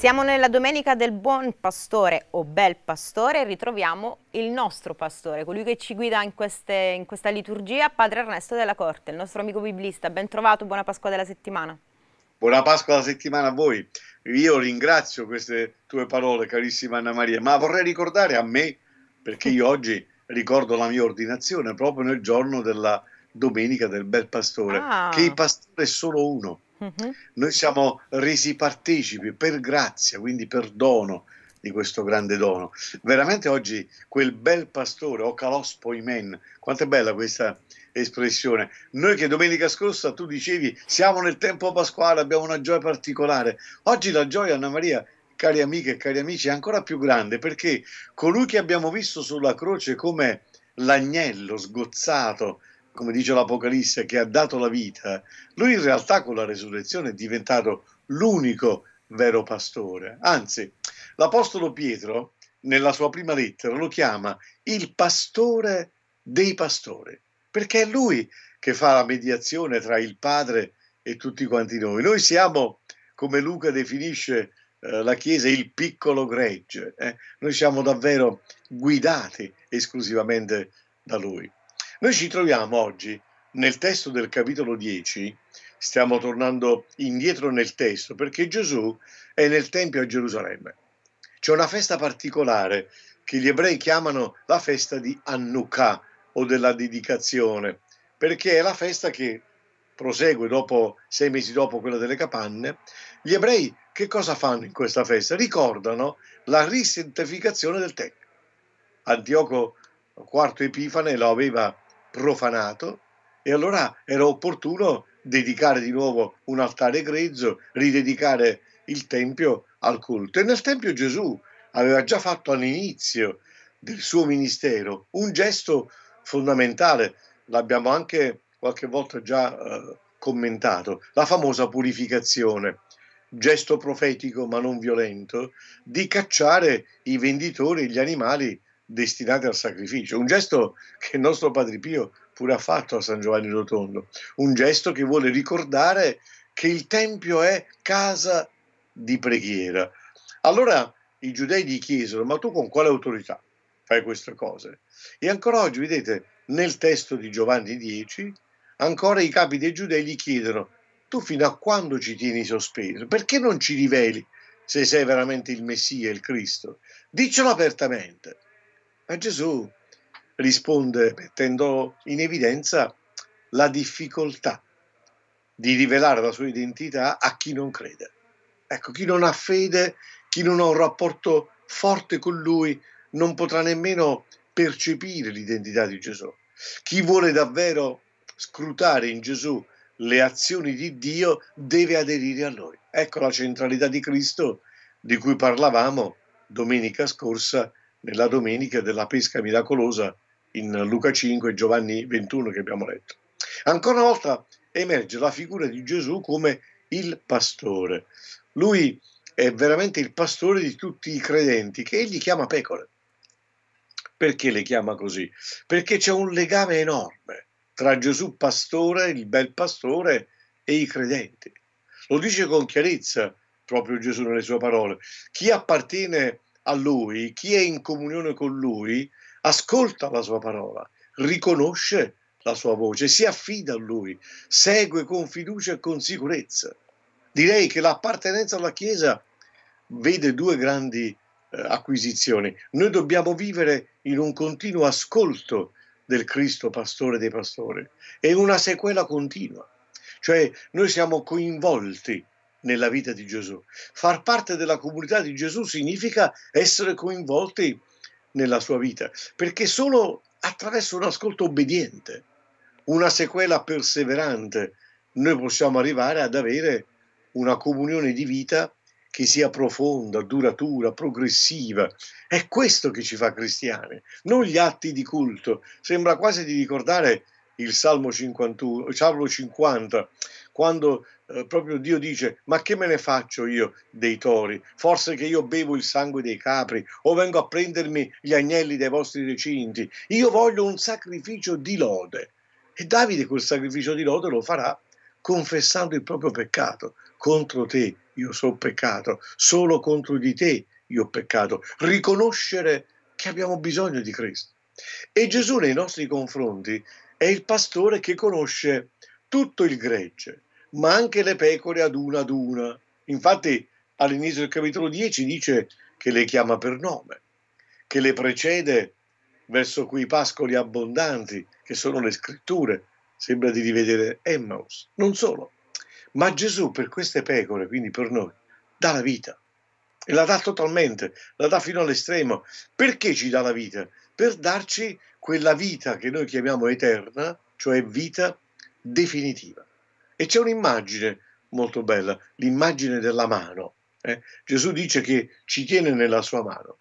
Siamo nella domenica del buon pastore o bel pastore e ritroviamo il nostro pastore, colui che ci guida in, queste, in, questa liturgia, Padre Ernesto della Corte, il nostro amico biblista. Ben trovato, buona Pasqua della settimana. Buona Pasqua della settimana a voi. Io ringrazio queste tue parole, carissima Anna Maria, ma vorrei ricordare a me, perché io oggi ricordo la mia ordinazione proprio nel giorno della domenica del bel pastore, ah. che il pastore è solo uno Mhm. Noi siamo resi partecipi per grazia, quindi per dono di questo grande dono. Veramente oggi quel bel pastore, o calos poimen, quanto è bella questa espressione. Noi che domenica scorsa tu dicevi siamo nel tempo pasquale, abbiamo una gioia particolare. Oggi la gioia, Anna Maria, cari amiche e cari amici, è ancora più grande perché colui che abbiamo visto sulla croce come l'agnello sgozzato come dice l'Apocalisse, che ha dato la vita, lui in realtà con la resurrezione è diventato l'unico vero pastore. Anzi, l'Apostolo Pietro, nella sua prima lettera, lo chiama il pastore dei pastori, perché è lui che fa la mediazione tra il Padre e tutti quanti noi. Noi siamo, come Luca definisce eh, la Chiesa, il piccolo gregge. Eh? Noi siamo davvero guidati esclusivamente da lui. Noi ci troviamo oggi nel testo del capitolo 10, stiamo tornando indietro nel testo perché Gesù è nel Tempio a Gerusalemme. C'è una festa particolare che gli ebrei chiamano la festa di Annukkah o della dedicazione, perché è la festa che prosegue dopo, sei mesi dopo quella delle capanne. Gli ebrei che cosa fanno in questa festa? Ricordano la risantificazione del Tempio. Antioco IV Epifane lo aveva profanato e allora era opportuno dedicare di nuovo un altare grezzo, ridedicare il Tempio al culto. E nel Tempio Gesù aveva già fatto all'inizio del suo ministero un gesto fondamentale, l'abbiamo anche qualche volta già eh, commentato, la famosa purificazione, gesto profetico ma non violento, di cacciare i venditori e gli animali destinate al sacrificio, un gesto che il nostro Padre Pio pure ha fatto a San Giovanni Rotondo, un gesto che vuole ricordare che il Tempio è casa di preghiera. Allora i giudei gli chiesero, ma tu con quale autorità fai queste cose? E ancora oggi, vedete, nel testo di Giovanni 10, ancora i capi dei giudei gli chiedono, tu fino a quando ci tieni sospeso? Perché non ci riveli se sei veramente il Messia, il Cristo? Dicelo apertamente. Ma eh, Gesù risponde mettendo in evidenza la difficoltà di rivelare la sua identità a chi non crede. Ecco, chi non ha fede, chi non ha un rapporto forte con lui, non potrà nemmeno percepire l'identità di Gesù. Chi vuole davvero scrutare in Gesù le azioni di Dio deve aderire a noi. Ecco la centralità di Cristo di cui parlavamo domenica scorsa nella domenica della pesca miracolosa in Luca 5 e Giovanni 21 che abbiamo letto. Ancora una volta emerge la figura di Gesù come il pastore. Lui è veramente il pastore di tutti i credenti che egli chiama pecore. Perché le chiama così? Perché c'è un legame enorme tra Gesù pastore, il bel pastore, e i credenti. Lo dice con chiarezza proprio Gesù nelle sue parole. Chi appartiene a a lui, chi è in comunione con lui, ascolta la sua parola, riconosce la sua voce, si affida a lui, segue con fiducia e con sicurezza. Direi che l'appartenenza alla Chiesa vede due grandi eh, acquisizioni. Noi dobbiamo vivere in un continuo ascolto del Cristo pastore dei pastori. È una sequela continua, cioè noi siamo coinvolti nella vita di Gesù. Far parte della comunità di Gesù significa essere coinvolti nella sua vita, perché solo attraverso un ascolto obbediente, una sequela perseverante, noi possiamo arrivare ad avere una comunione di vita che sia profonda, duratura, progressiva. È questo che ci fa cristiani, non gli atti di culto. Sembra quasi di ricordare il Salmo, 51, Salmo 50, quando eh, proprio Dio dice ma che me ne faccio io dei tori? Forse che io bevo il sangue dei capri o vengo a prendermi gli agnelli dai vostri recinti. Io voglio un sacrificio di lode. E Davide quel sacrificio di lode lo farà confessando il proprio peccato. Contro te io sono peccato, solo contro di te io ho peccato. Riconoscere che abbiamo bisogno di Cristo. E Gesù nei nostri confronti è il pastore che conosce tutto il gregge, ma anche le pecore ad una ad una. Infatti all'inizio del capitolo 10 dice che le chiama per nome, che le precede verso quei pascoli abbondanti che sono le scritture, sembra di rivedere Emmaus. Non solo, ma Gesù per queste pecore, quindi per noi, dà la vita e la dà totalmente, la dà fino all'estremo. Perché ci dà la vita? Per darci quella vita che noi chiamiamo eterna, cioè vita definitiva. E c'è un'immagine molto bella, l'immagine della mano. Eh? Gesù dice che ci tiene nella sua mano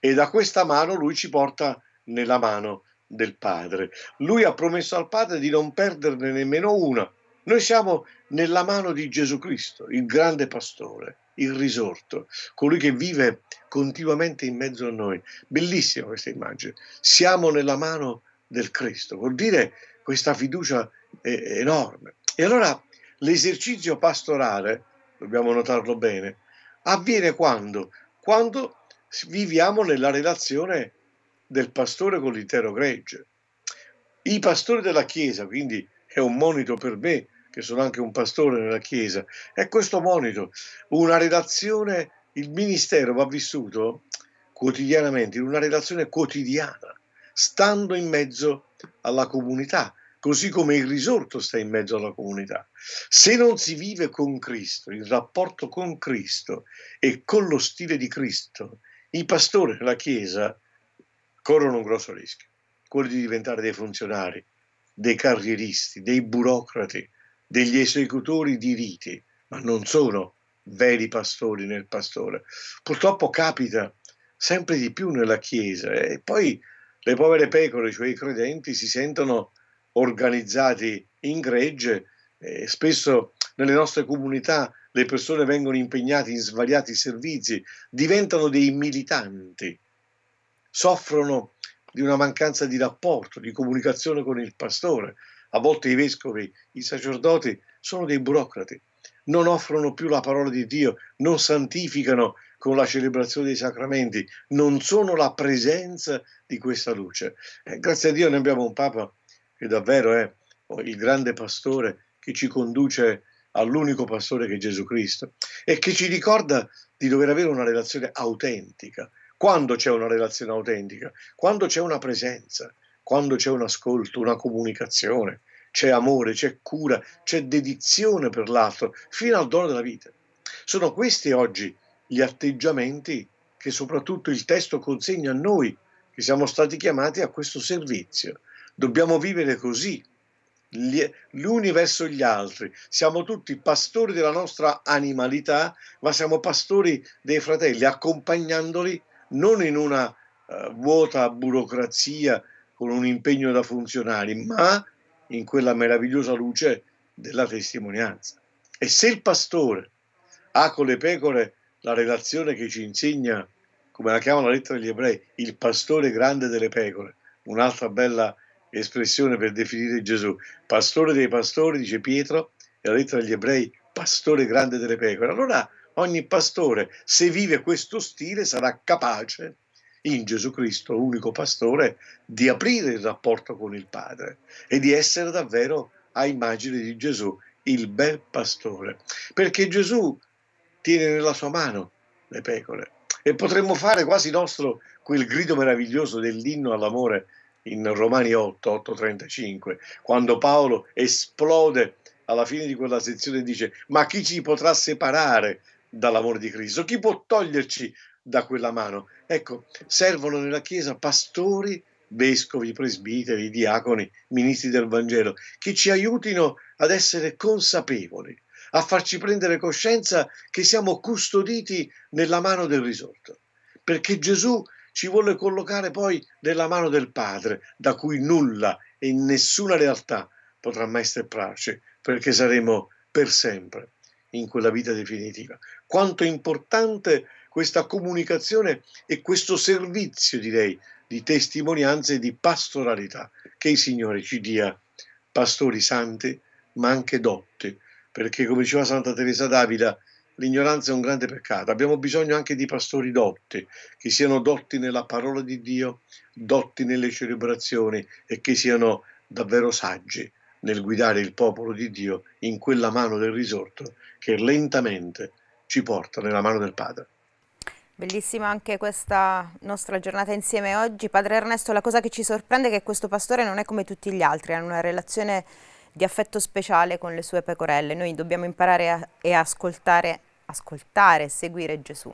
e da questa mano lui ci porta nella mano del Padre. Lui ha promesso al Padre di non perderne nemmeno una. Noi siamo nella mano di Gesù Cristo, il grande pastore, il risorto, colui che vive continuamente in mezzo a noi. Bellissima questa immagine. Siamo nella mano del Cristo, vuol dire questa fiducia enorme. E allora l'esercizio pastorale, dobbiamo notarlo bene, avviene quando? Quando viviamo nella relazione del pastore con l'intero gregge. I pastori della Chiesa, quindi è un monito per me, che sono anche un pastore nella Chiesa, è questo monito, una relazione, il ministero va vissuto quotidianamente, in una relazione quotidiana, stando in mezzo alla comunità, così come il risorto sta in mezzo alla comunità. Se non si vive con Cristo, il rapporto con Cristo e con lo stile di Cristo, i pastori e la Chiesa corrono un grosso rischio, quello di diventare dei funzionari, dei carrieristi, dei burocrati, degli esecutori di riti, ma non sono veri pastori nel pastore. Purtroppo capita sempre di più nella Chiesa e poi le povere pecore, cioè i credenti, si sentono organizzati in gregge, eh, spesso nelle nostre comunità le persone vengono impegnate in svariati servizi, diventano dei militanti, soffrono di una mancanza di rapporto, di comunicazione con il pastore. A volte i vescovi, i sacerdoti sono dei burocrati, non offrono più la parola di Dio, non santificano con la celebrazione dei sacramenti, non sono la presenza di questa luce. Eh, grazie a Dio ne abbiamo un Papa che davvero è eh, il grande pastore che ci conduce all'unico pastore che è Gesù Cristo e che ci ricorda di dover avere una relazione autentica. Quando c'è una relazione autentica? Quando c'è una presenza, quando c'è un ascolto, una comunicazione, c'è amore, c'è cura, c'è dedizione per l'altro, fino al dono della vita. Sono questi oggi gli atteggiamenti che soprattutto il testo consegna a noi, che siamo stati chiamati a questo servizio Dobbiamo vivere così, gli uni verso gli altri. Siamo tutti pastori della nostra animalità, ma siamo pastori dei fratelli, accompagnandoli non in una uh, vuota burocrazia con un impegno da funzionari, ma in quella meravigliosa luce della testimonianza. E se il pastore ha con le pecore la relazione che ci insegna, come la chiama la lettera degli ebrei, il pastore grande delle pecore, un'altra bella espressione per definire Gesù. Pastore dei pastori, dice Pietro, e la lettera agli ebrei, pastore grande delle pecore. Allora ogni pastore, se vive questo stile, sarà capace, in Gesù Cristo, unico pastore, di aprire il rapporto con il Padre e di essere davvero a immagine di Gesù, il bel pastore. Perché Gesù tiene nella sua mano le pecore. E potremmo fare quasi nostro quel grido meraviglioso dell'inno all'amore in Romani 8, 835, quando Paolo esplode alla fine di quella sezione e dice ma chi ci potrà separare dall'amore di Cristo? Chi può toglierci da quella mano? Ecco, servono nella Chiesa pastori, vescovi, presbiteri, diaconi, ministri del Vangelo, che ci aiutino ad essere consapevoli, a farci prendere coscienza che siamo custoditi nella mano del risorto, perché Gesù ci vuole collocare poi nella mano del Padre, da cui nulla e nessuna realtà potrà mai strapparci, perché saremo per sempre in quella vita definitiva. Quanto è importante questa comunicazione e questo servizio, direi, di testimonianze e di pastoralità. Che il Signore ci dia pastori santi, ma anche dotti, perché come diceva Santa Teresa Davida, l'ignoranza è un grande peccato. Abbiamo bisogno anche di pastori dotti, che siano dotti nella parola di Dio, dotti nelle celebrazioni e che siano davvero saggi nel guidare il popolo di Dio in quella mano del risorto che lentamente ci porta nella mano del Padre. Bellissima anche questa nostra giornata insieme oggi. Padre Ernesto, la cosa che ci sorprende è che questo pastore non è come tutti gli altri, ha una relazione di affetto speciale con le sue pecorelle. Noi dobbiamo imparare a, e ascoltare ascoltare e seguire Gesù.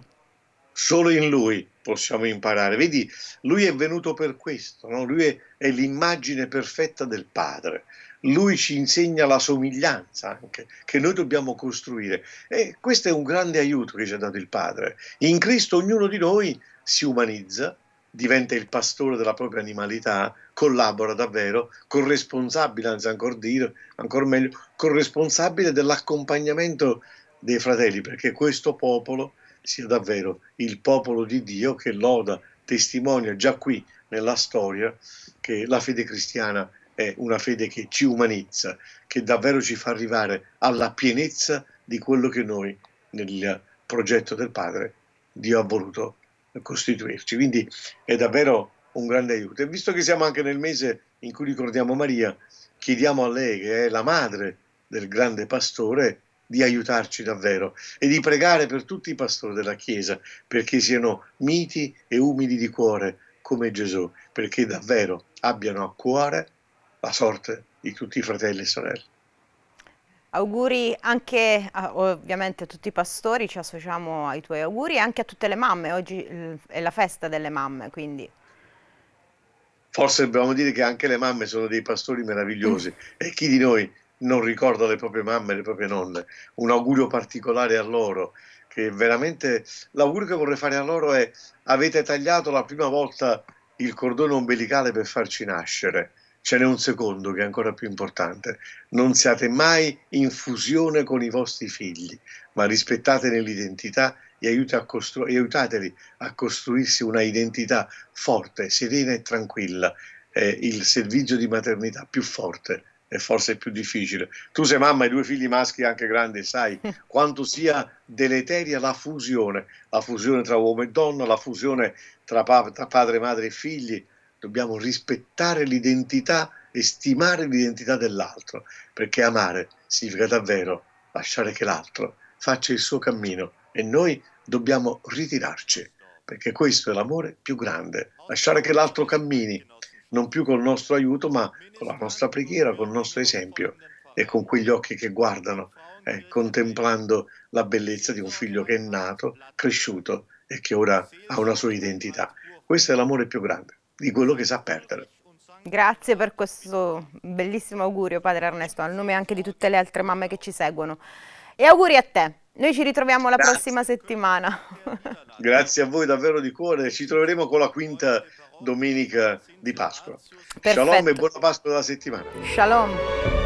Solo in Lui possiamo imparare. Vedi, Lui è venuto per questo, no? Lui è, è l'immagine perfetta del Padre. Lui ci insegna la somiglianza anche, che noi dobbiamo costruire. E questo è un grande aiuto che ci ha dato il Padre. In Cristo ognuno di noi si umanizza, diventa il pastore della propria animalità, collabora davvero, corresponsabile, anzi ancora dire, ancora meglio, corresponsabile dell'accompagnamento dei fratelli, perché questo popolo sia davvero il popolo di Dio che loda, testimonia già qui nella storia che la fede cristiana è una fede che ci umanizza, che davvero ci fa arrivare alla pienezza di quello che noi nel progetto del Padre Dio ha voluto costituirci. Quindi è davvero un grande aiuto. E visto che siamo anche nel mese in cui ricordiamo Maria, chiediamo a lei, che è la madre del grande pastore, di aiutarci davvero e di pregare per tutti i pastori della Chiesa perché siano miti e umili di cuore come Gesù, perché davvero abbiano a cuore la sorte di tutti i fratelli e sorelle. Auguri anche ovviamente a tutti i pastori, ci associamo ai tuoi auguri e anche a tutte le mamme, oggi mm, è la festa delle mamme, quindi forse dobbiamo dire che anche le mamme sono dei pastori meravigliosi mm. e chi di noi non ricorda le proprie mamme le proprie nonne. Un augurio particolare a loro, che veramente l'augurio che vorrei fare a loro è avete tagliato la prima volta il cordone ombelicale per farci nascere. Ce n'è un secondo che è ancora più importante. Non siate mai in fusione con i vostri figli, ma rispettatene l'identità e costru- aiutateli a costruirsi una identità forte, serena e tranquilla, eh, il servizio di maternità più forte è forse più difficile. Tu sei mamma e due figli maschi anche grandi, sai quanto sia deleteria la fusione, la fusione tra uomo e donna, la fusione tra, pa- tra padre, madre e figli. Dobbiamo rispettare l'identità e stimare l'identità dell'altro, perché amare significa davvero lasciare che l'altro faccia il suo cammino e noi dobbiamo ritirarci, perché questo è l'amore più grande, lasciare che l'altro cammini, non più col nostro aiuto, ma con la nostra preghiera, col nostro esempio e con quegli occhi che guardano, eh, contemplando la bellezza di un figlio che è nato, cresciuto e che ora ha una sua identità. Questo è l'amore più grande, di quello che sa perdere. Grazie per questo bellissimo augurio, padre Ernesto, al nome anche di tutte le altre mamme che ci seguono. E auguri a te. Noi ci ritroviamo la Grazie. prossima settimana. Grazie a voi davvero di cuore. Ci troveremo con la quinta domenica di Pasqua. Perfetto. Shalom e buona Pasqua della settimana. Shalom.